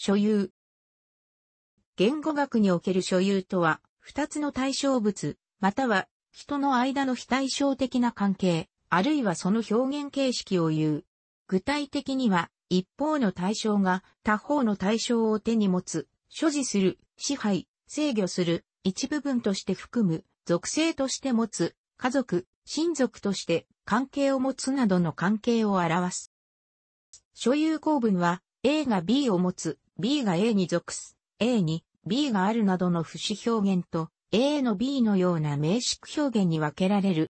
所有。言語学における所有とは、二つの対象物、または、人の間の非対称的な関係、あるいはその表現形式を言う。具体的には、一方の対象が他方の対象を手に持つ、所持する、支配、制御する、一部分として含む、属性として持つ、家族、親族として関係を持つなどの関係を表す。所有公文は、A が B を持つ、B が A に属す、A に B があるなどの不死表現と、A の B のような名詞表現に分けられる。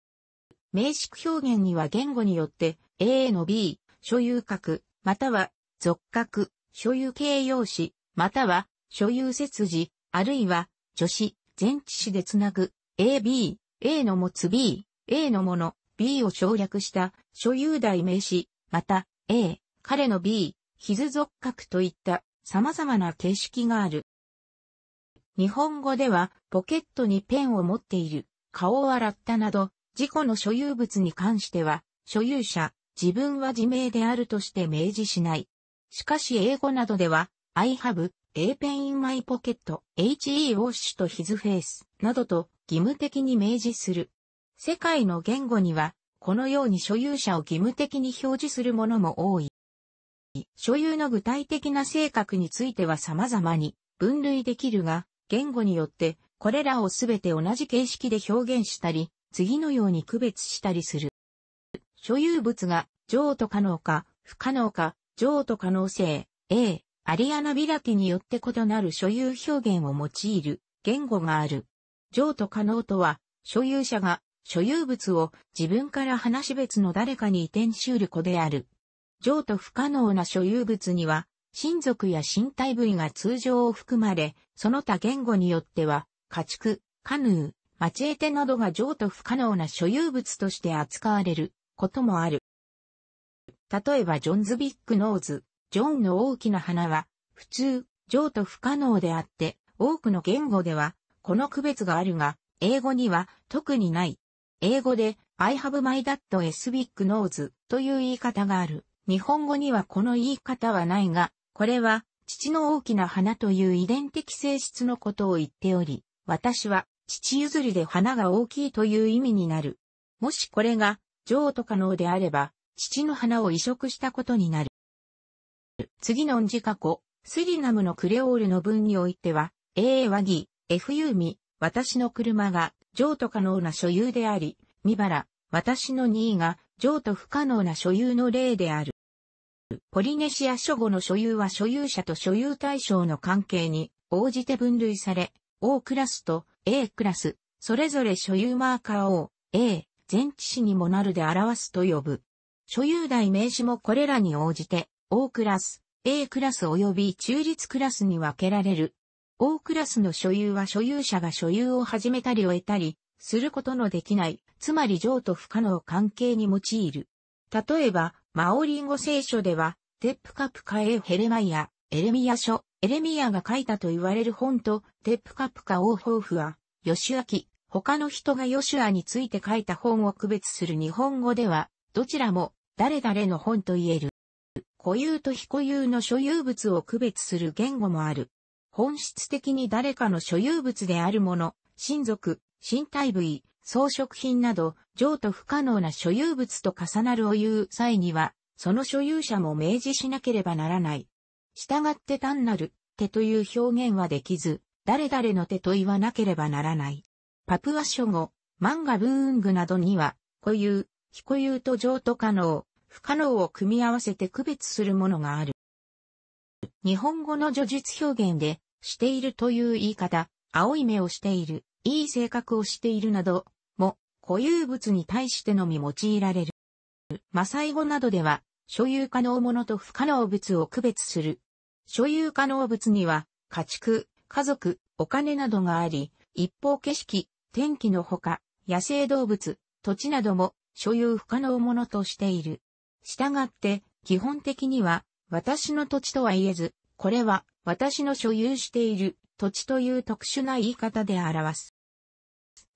名詞表現には言語によって、A の B、所有格、または、属格、所有形容詞、または、所有節字、あるいは、助詞、前置詞でつなぐ、A、B、A の持つ B、A のもの、B を省略した所有代名詞、また、A、彼の B、ヒズ属格といった様々な形式がある。日本語では、ポケットにペンを持っている、顔を洗ったなど、事故の所有物に関しては、所有者、自分は自明であるとして明示しない。しかし英語などでは、I have a pen in my pocket, he wash と his face などと義務的に明示する。世界の言語には、このように所有者を義務的に表示するものも多い。所有の具体的な性格については様々に分類できるが、言語によってこれらをすべて同じ形式で表現したり、次のように区別したりする。所有物が譲渡可能か、不可能か、譲渡可能性、A、アリアナビティによって異なる所有表現を用いる言語がある。譲渡可能とは、所有者が所有物を自分から話別の誰かに移転しうる子である。譲渡不可能な所有物には、親族や身体部位が通常を含まれ、その他言語によっては、家畜、カヌー、町エテなどが譲渡不可能な所有物として扱われることもある。例えばジョンズビッグノーズ、ジョンの大きな花は、普通、譲渡不可能であって、多くの言語では、この区別があるが、英語には特にない。英語で、I have my dad s big nose という言い方がある。日本語にはこの言い方はないが、これは、父の大きな花という遺伝的性質のことを言っており、私は、父譲りで花が大きいという意味になる。もしこれが、譲渡可能であれば、父の花を移植したことになる。次の字過去、スリナムのクレオールの文においては、A 和義、F ユーミ、私の車が譲渡可能な所有であり、ミバラ、私の2位が譲渡不可能な所有の例である。ポリネシア諸語の所有は所有者と所有対象の関係に応じて分類され、O クラスと A クラス、それぞれ所有マーカーを A、前置詞にもなるで表すと呼ぶ。所有代名詞もこれらに応じて、O クラス、A クラス及び中立クラスに分けられる。O クラスの所有は所有者が所有を始めたり終えたり、することのできない、つまり譲渡不可能関係に用いる。例えば、マオリン語聖書では、テップカプカエヘレマイア、エレミヤ書、エレミアが書いたと言われる本と、テップカプカ王ーフは、ヨシュアキ、他の人がヨシュアについて書いた本を区別する日本語では、どちらも、誰々の本と言える。固有と非固有の所有物を区別する言語もある。本質的に誰かの所有物であるもの、親族、身体部位、装飾品など、譲渡不可能な所有物と重なるを言う際には、その所有者も明示しなければならない。従って単なる手という表現はできず、誰々の手と言わなければならない。パプア諸語、漫画ブーングなどには、固有、非固有と譲渡可能、不可能を組み合わせて区別するものがある。日本語の叙述表現で、しているという言い方、青い目をしている、いい性格をしているなど、も、固有物に対してのみ用いられる。マサイ語などでは、所有可能物と不可能物を区別する。所有可能物には、家畜、家族、お金などがあり、一方景色、天気のほか、野生動物、土地なども所有不可能物としている。したがって、基本的には、私の土地とは言えず、これは私の所有している土地という特殊な言い方で表す。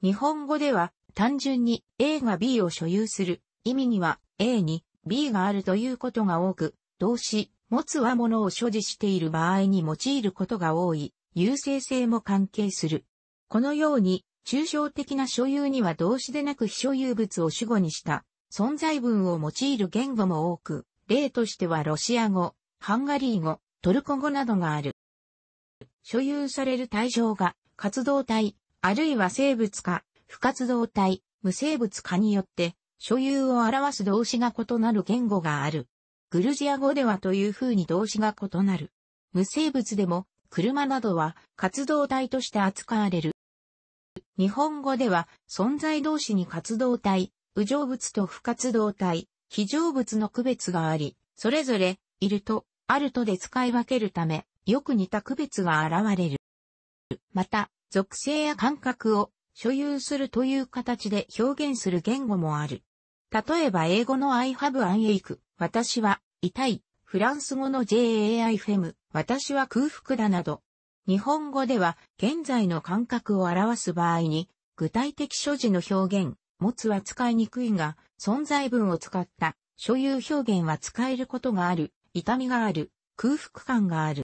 日本語では単純に A が B を所有する意味には A に B があるということが多く、動詞、持つは物を所持している場合に用いることが多い、優勢性も関係する。このように、抽象的な所有には動詞でなく非所有物を主語にした存在文を用いる言語も多く、例としてはロシア語、ハンガリー語、トルコ語などがある。所有される対象が活動体、あるいは生物化、不活動体、無生物化によって所有を表す動詞が異なる言語がある。グルジア語ではという風に動詞が異なる。無生物でも車などは活動体として扱われる。日本語では存在同士に活動体、無常物と不活動体、非常物の区別があり、それぞれ、いると、あるとで使い分けるため、よく似た区別が現れる。また、属性や感覚を所有するという形で表現する言語もある。例えば英語の I have an ache 私は痛い、フランス語の JAIFM 私は空腹だなど、日本語では現在の感覚を表す場合に具体的所持の表現、持つは使いにくいが、存在文を使った所有表現は使えることがある、痛みがある、空腹感がある。